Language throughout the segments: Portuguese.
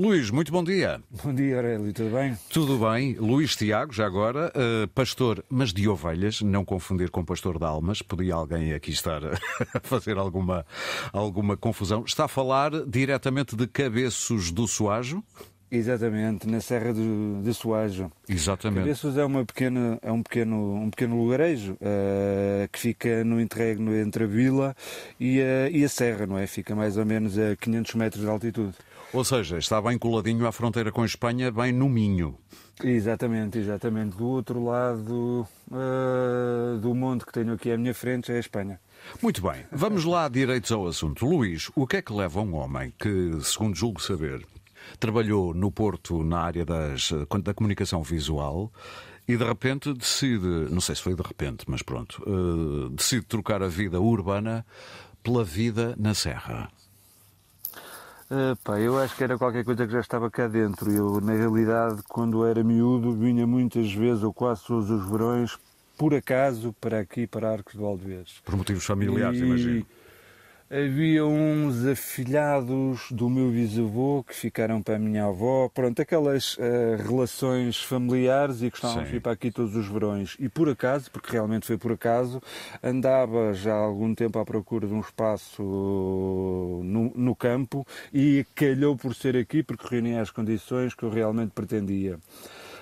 Luís, muito bom dia. Bom dia, Aurélio, tudo bem? Tudo bem. Luís Tiago, já agora, uh, pastor, mas de ovelhas, não confundir com pastor de almas, podia alguém aqui estar a fazer alguma, alguma confusão. Está a falar diretamente de Cabeços do Soajo? Exatamente, na Serra de, de Soajo. Exatamente. Cabeços é, uma pequena, é um, pequeno, um pequeno lugarejo uh, que fica no interregno entre a vila e a, e a serra, não é? Fica mais ou menos a 500 metros de altitude. Ou seja, está bem coladinho à fronteira com a Espanha, bem no Minho. Exatamente, exatamente. Do outro lado uh, do monte que tenho aqui à minha frente é a Espanha. Muito bem, vamos lá direitos ao assunto. Luís, o que é que leva um homem que, segundo julgo saber, Trabalhou no Porto na área das, eh, da comunicação visual e de repente decide, não sei se foi de repente, mas pronto, uh, decide trocar a vida urbana pela vida na Serra. eu acho que era qualquer coisa que já estava cá dentro. Eu, na realidade, quando era miúdo, vinha muitas vezes, ou quase todos os verões, por acaso, para aqui, para Arcos do Alves. Por motivos familiares, e... imagino havia uns afilhados do meu bisavô que ficaram para a minha avó, pronto, aquelas uh, relações familiares e gostavam de vir para aqui todos os verões. E por acaso, porque realmente foi por acaso, andava já há algum tempo à procura de um espaço no, no campo e calhou por ser aqui porque reunia as condições que eu realmente pretendia.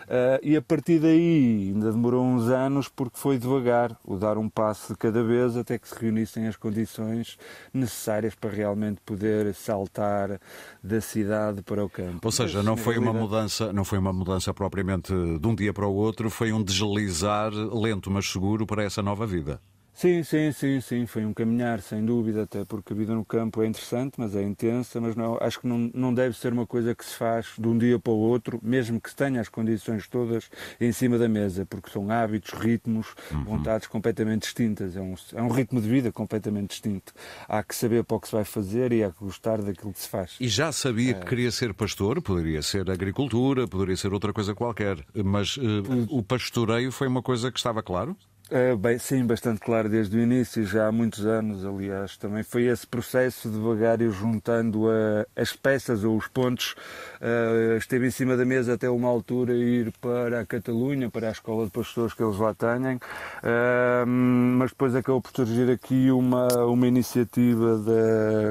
Uh, e a partir daí ainda demorou uns anos porque foi devagar o dar um passo de cada vez até que se reunissem as condições necessárias para realmente poder saltar da cidade para o campo. Ou seja, não foi uma mudança, não foi uma mudança propriamente de um dia para o outro, foi um deslizar lento mas seguro para essa nova vida. Sim, sim, sim, sim, foi um caminhar, sem dúvida, até porque a vida no campo é interessante, mas é intensa, mas não, acho que não, não deve ser uma coisa que se faz de um dia para o outro, mesmo que se tenha as condições todas em cima da mesa, porque são hábitos, ritmos, uhum. vontades completamente distintas, é um, é um ritmo de vida completamente distinto. Há que saber para o que se vai fazer e há que gostar daquilo que se faz. E já sabia é. que queria ser pastor, poderia ser agricultura, poderia ser outra coisa qualquer, mas uh, o pastoreio foi uma coisa que estava claro? Uh, bem, sim, bastante claro desde o início, já há muitos anos, aliás. Também foi esse processo devagar e juntando a, as peças ou os pontos. Uh, esteve em cima da mesa até uma altura ir para a Catalunha, para a escola de pastores que eles lá têm. Uh, mas depois acabou por surgir aqui uma, uma iniciativa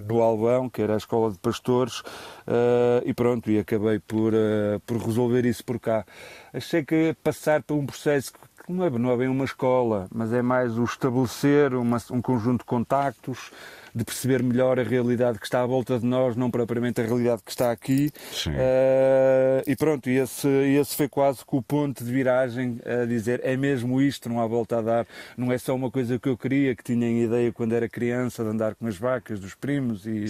do Albão, que era a escola de pastores, e pronto, e acabei por, por resolver isso por cá. Achei que passar por um processo que não é, não é bem uma escola, mas é mais o estabelecer uma, um conjunto de contactos, de perceber melhor a realidade que está à volta de nós, não propriamente a realidade que está aqui. Uh, e pronto, esse, esse foi quase que o ponto de viragem a dizer é mesmo isto, não há volta a dar, não é só uma coisa que eu queria, que tinha em ideia quando era criança de andar com as vacas dos primos e,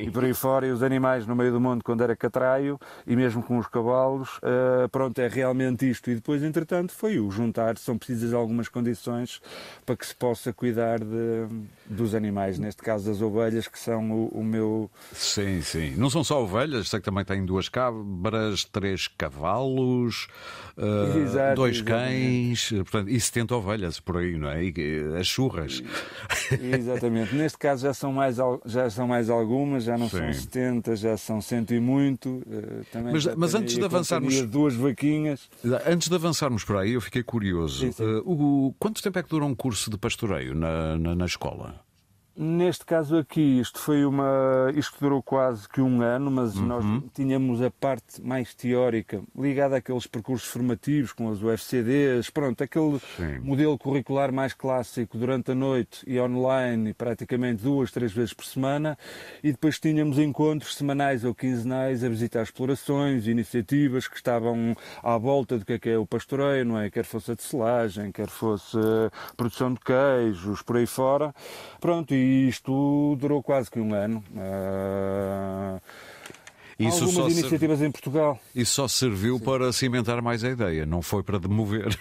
e por aí fora, e os animais no meio do mundo quando era catraio, e mesmo com os cavalos, uh, pronto, é realmente isto. E depois, entretanto, foi o juntar, são precisas algumas condições para que se possa cuidar de, dos animais, neste caso as ovelhas, que são o, o, meu. Sim, sim. Não são só ovelhas, sei que também tem duas cabras, três cavalos, uh, exato, dois cães, portanto, e 70 ovelhas por aí, não é? E, as churras. Exatamente. Neste caso já são mais, já são mais algumas, já não sim. são 70, já são cento e muito. Uh, também mas, mas antes de avançarmos. Duas vaquinhas. Antes de avançarmos por aí, eu fiquei curioso. Sim, sim. Uh, quanto tempo é que dura um curso de pastoreio na, na, na escola? Neste caso aqui, isto foi uma. Isto durou quase que um ano, mas uhum. nós tínhamos a parte mais teórica ligada àqueles percursos formativos, com as UFCDs, pronto, aquele Sim. modelo curricular mais clássico durante a noite e online, praticamente duas, três vezes por semana, e depois tínhamos encontros semanais ou quinzenais a visitar explorações, iniciativas que estavam à volta do que é, que é o pastoreio, não é? Quer fosse a selagem, quer fosse a eh, produção de queijos, por aí fora. Pronto, e isto durou quase que um ano. Uh, isso Algumas iniciativas em Portugal. Isso só serviu Sim. para cimentar mais a ideia, não foi para demover.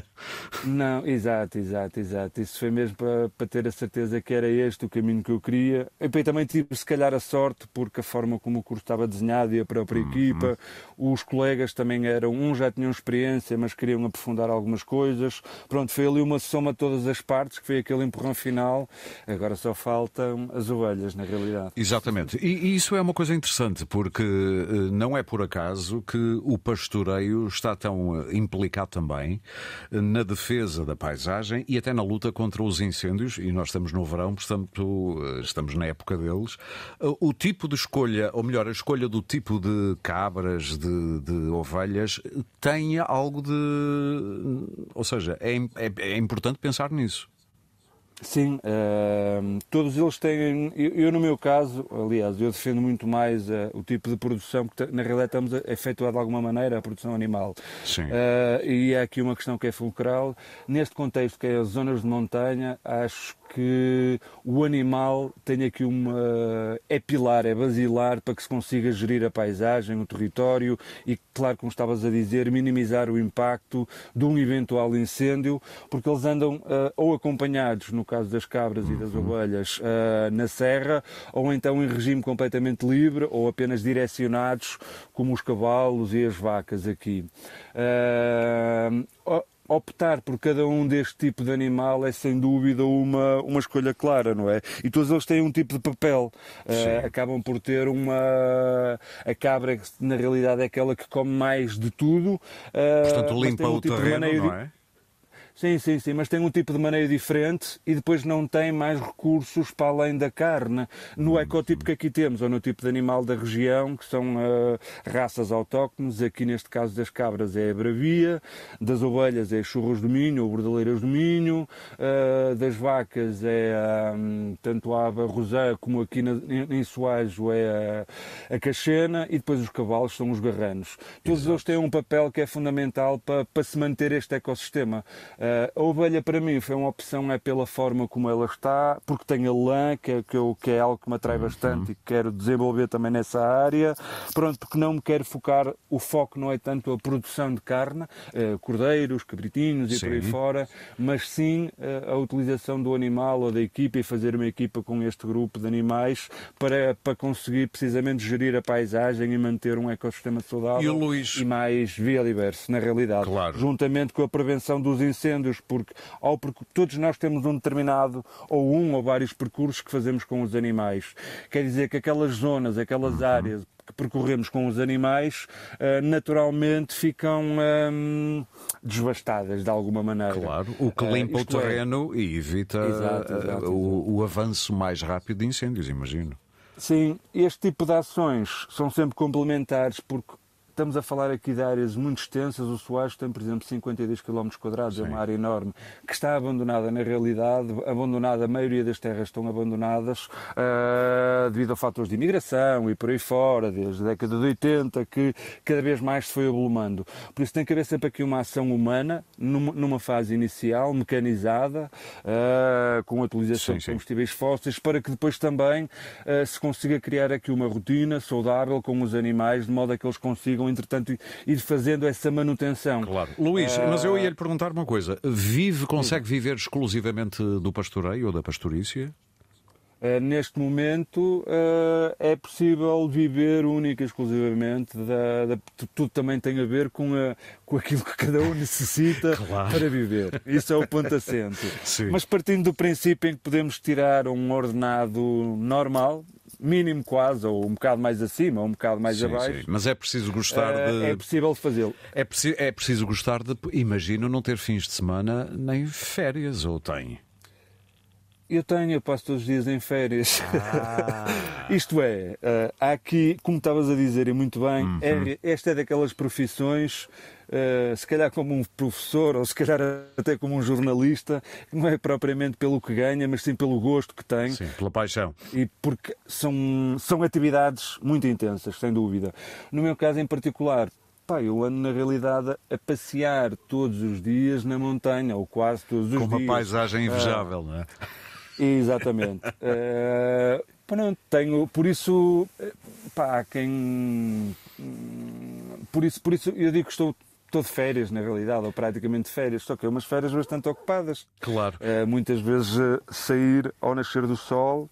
não, exato, exato, exato. Isso foi mesmo para, para ter a certeza que era este o caminho que eu queria. E também tive, se calhar, a sorte, porque a forma como o curso estava desenhado e a própria uhum. equipa, os colegas também eram, uns um já tinham experiência, mas queriam aprofundar algumas coisas. Pronto, foi ali uma soma de todas as partes, que foi aquele empurrão final. Agora só faltam as ovelhas, na realidade. Exatamente. E, e isso é uma coisa interessante, porque porque eh, não é por acaso que o pastoreio está tão eh, implicado também eh, na defesa da paisagem e até na luta contra os incêndios, e nós estamos no verão, portanto, estamos na época deles. O tipo de escolha, ou melhor, a escolha do tipo de cabras, de, de ovelhas, tem algo de. Ou seja, é, é, é importante pensar nisso. Sim, uh, todos eles têm. Eu, eu, no meu caso, aliás, eu defendo muito mais uh, o tipo de produção que, na realidade, estamos a efetuar de alguma maneira a produção animal. Sim. Uh, e há aqui uma questão que é fulcral. Neste contexto, que é as zonas de montanha, acho que o animal tem aqui uma. é pilar, é basilar para que se consiga gerir a paisagem, o território e, claro, como estavas a dizer, minimizar o impacto de um eventual incêndio, porque eles andam eh, ou acompanhados, no caso das cabras e das uhum. ovelhas, uh, na serra, ou então em regime completamente livre ou apenas direcionados, como os cavalos e as vacas aqui. Uh, optar por cada um deste tipo de animal é sem dúvida uma, uma escolha clara, não é? E todos eles têm um tipo de papel. Uh, acabam por ter uma. A cabra, na realidade, é aquela que come mais de tudo. Uh, Portanto, limpa um o tipo terreno, não é? Sim, sim, sim, mas tem um tipo de maneira diferente e depois não tem mais recursos para além da carne. No hum, ecotipo hum. que aqui temos, ou no tipo de animal da região, que são uh, raças autóctones, aqui neste caso das cabras é a bravia, das ovelhas é churros do Minho ou bordaleiras do Minho, uh, eh, das vacas é hum, tanto a aba rosé como aqui na, em, em Soajo é a, a e depois os cavalos são os garranos. Todos Exato. eles têm um papel que é fundamental para, para se manter este ecossistema. Uh, eh, a ovelha para mim foi uma opção é pela forma como ela está, porque tem a lã, que é, que, eu, que é algo que me atrai uhum. bastante e que quero desenvolver também nessa área. Pronto, porque não me quero focar, o foco não é tanto a produção de carne, eh, cordeiros, cabritinhos e sim. por aí fora, mas sim eh, a utilização do animal ou da equipa e fazer uma equipa com este grupo de animais para, para conseguir precisamente gerir a paisagem e manter um ecossistema saudável e, e mais biodiverso, na realidade. Claro. Juntamente com a prevenção dos incêndios porque ao, todos nós temos um determinado, ou um ou vários percursos que fazemos com os animais. Quer dizer que aquelas zonas, aquelas uhum. áreas que percorremos com os animais, eh, naturalmente ficam hum, desvastadas de alguma maneira. Claro, o que eh, limpa uh, o é- terreno é... e evita exato, exato, eh, exato. O, o avanço mais rápido de incêndios, imagino. Sim, este tipo de ações são sempre complementares porque estamos a falar aqui de áreas muito extensas. O Soares tem, por exemplo, 52 km, é uma área enorme, que está abandonada na realidade, abandonada, a maioria das terras estão abandonadas uh, devido a fatores de imigração e por aí fora, desde a década de 80, que cada vez mais se foi abolumando. Por isso tem que haver sempre aqui uma ação humana, numa, numa fase inicial, mecanizada, uh, com a utilização sim, de combustíveis fósseis, para que depois também uh, se consiga criar aqui uma rotina saudável com os animais, de modo a que eles consigam entretanto, ir fazendo essa manutenção. Claro. Luís, uh... mas eu ia lhe perguntar uma coisa. Vive, consegue Sim. viver exclusivamente do pastoreio ou da pastorícia? Uh, neste momento uh, é possível viver única e exclusivamente da, da, tudo também tem a ver com, a, com aquilo que cada um necessita claro. para viver isso é o ponto assente mas partindo do princípio em que podemos tirar um ordenado normal mínimo quase, ou um bocado mais acima, ou um bocado mais sim, abaixo. Sim. Mas é preciso gostar eh, de. É possível fazê-lo. É, preci... é preciso gostar de. Imagino não ter fins de semana nem férias, ou tem. Eu tenho, eu passo todos os dias em férias. Ah. Isto é, uh, há aqui, como estavas a dizer e muito bem, uhum. é, esta é daquelas profissões, uh, se calhar como um professor ou se calhar até como um jornalista, não é propriamente pelo que ganha, mas sim pelo gosto que tem. Sim, pela paixão. E porque são, são atividades muito intensas, sem dúvida. No meu caso em particular, eu ando na realidade a passear todos os dias na montanha, ou quase todos os Com dias. Com uma paisagem eh, invejável, ah. não é? Exatamente. uh, tenho, por isso, eh, pá, quem. Hum, por isso, por isso eu digo que estou estou de férias, na realidade, ou praticamente de férias, só que é umas férias bastante ocupadas. Claro. É, muitas vezes sair ao nascer do sol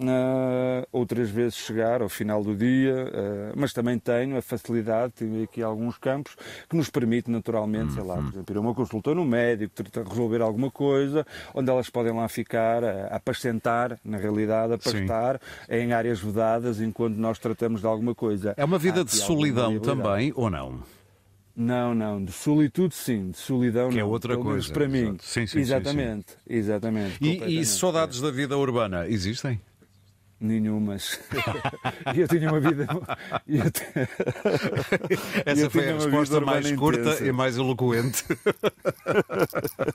Uh, outras vezes chegar ao final do dia, uh, mas também tenho a facilidade, tenho aqui alguns campos que nos permite naturalmente, sei lá, uhum. por exemplo, ir a uma consulta no médico, tentar resolver alguma coisa, onde elas podem lá ficar a, a na realidade, a pastar Sim. em áreas vedadas enquanto nós tratamos de alguma coisa. É uma vida de solidão também, ou não? Não, não, de solitude sim, de solidão que é outra coisa para mim. Sim, sim, exatamente, sim, sim. exatamente. E, e saudades da vida urbana existem? Nenhumas. e eu tinha uma vida. Essa foi a resposta mais curta e mais eloquente.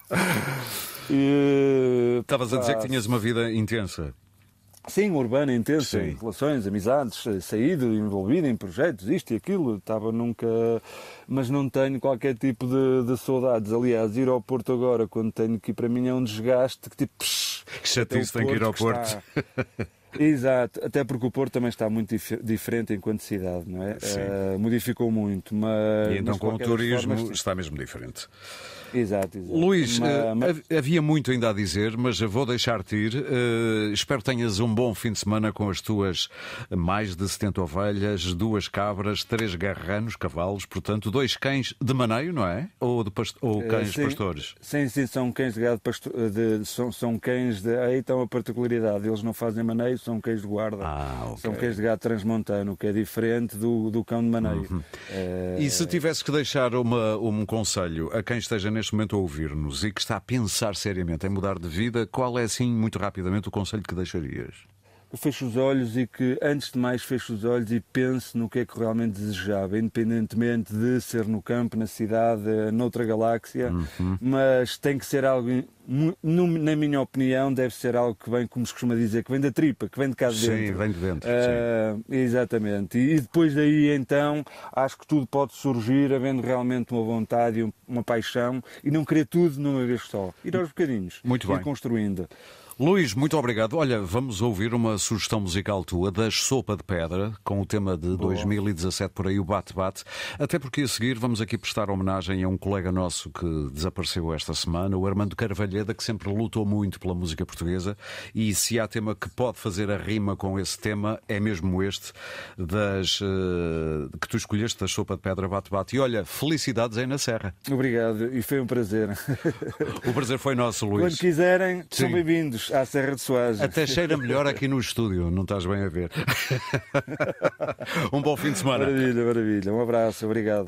e... Estavas a dizer que tinhas uma vida intensa. Sim, urbana, intensa, Sim. relações, amizades, eh, saído, envolvido em projetos, isto e aquilo, estava nunca. Mas não tenho qualquer tipo de, de saudades. Aliás, ir ao Porto agora, quando tenho que ir para mim, é um desgaste que tipo. que chatice, tem que ir ao Porto. Exato, até porque o Porto também está muito dif diferente enquanto cidade, não é? Uh, modificou muito, mas. E então, mas com o turismo, forma... está mesmo diferente. Exato, exato. Luís, mas... Eh, havia muito ainda a dizer, mas vou deixar-te ir. Uh, espero que tenhas um bom fim de semana com as tuas mais de 70 ovelhas, duas cabras, três garranos, cavalos, portanto, dois cães de maneio, não é? Ou, de past... Ou cães sim, pastores? Sim, sim, são cães de gado, de... São, são cães de. Aí está uma particularidade, eles não fazem maneio, são cães de guarda. Ah, okay. São cães de gato transmontano, que é diferente do, do cão de maneiro. Uhum. É... E se tivesse que deixar uma, um conselho a quem esteja neste momento a ouvir-nos e que está a pensar seriamente em mudar de vida, qual é, assim, muito rapidamente, o conselho que deixarias? feche os olhos e que, antes de mais, feche os olhos e pense no que é que realmente desejava, independentemente de ser no campo, na cidade, noutra galáxia, uhum. mas tem que ser algo, na minha opinião, deve ser algo que vem, como se costuma dizer, que vem da tripa, que vem de cá de dentro. Sim, vem de dentro. Uh, exatamente. E, depois daí, então, acho que tudo pode surgir havendo realmente uma vontade, uma paixão e não querer tudo numa vez só. Ir aos bocadinhos. Muito bem. E construindo. Luís, muito obrigado. Olha, vamos ouvir uma sugestão musical tua das Sopa de Pedra, com o tema de Boa. 2017 por aí, o Bate-Bate. Até porque a seguir vamos aqui prestar homenagem a um colega nosso que desapareceu esta semana, o Armando Carvalheda, que sempre lutou muito pela música portuguesa. E se há tema que pode fazer a rima com esse tema, é mesmo este, das uh, que tu escolheste, da Sopa de Pedra Bate-Bate. E olha, felicidades aí na Serra. Obrigado, e foi um prazer. O prazer foi nosso, Luís. Quando quiserem, Sim. são bem-vindos à Serra de Soares. Até cheira melhor aqui no estúdio, não estás bem a ver. um bom fim de semana. Maravilha, maravilha. Um abraço, obrigado.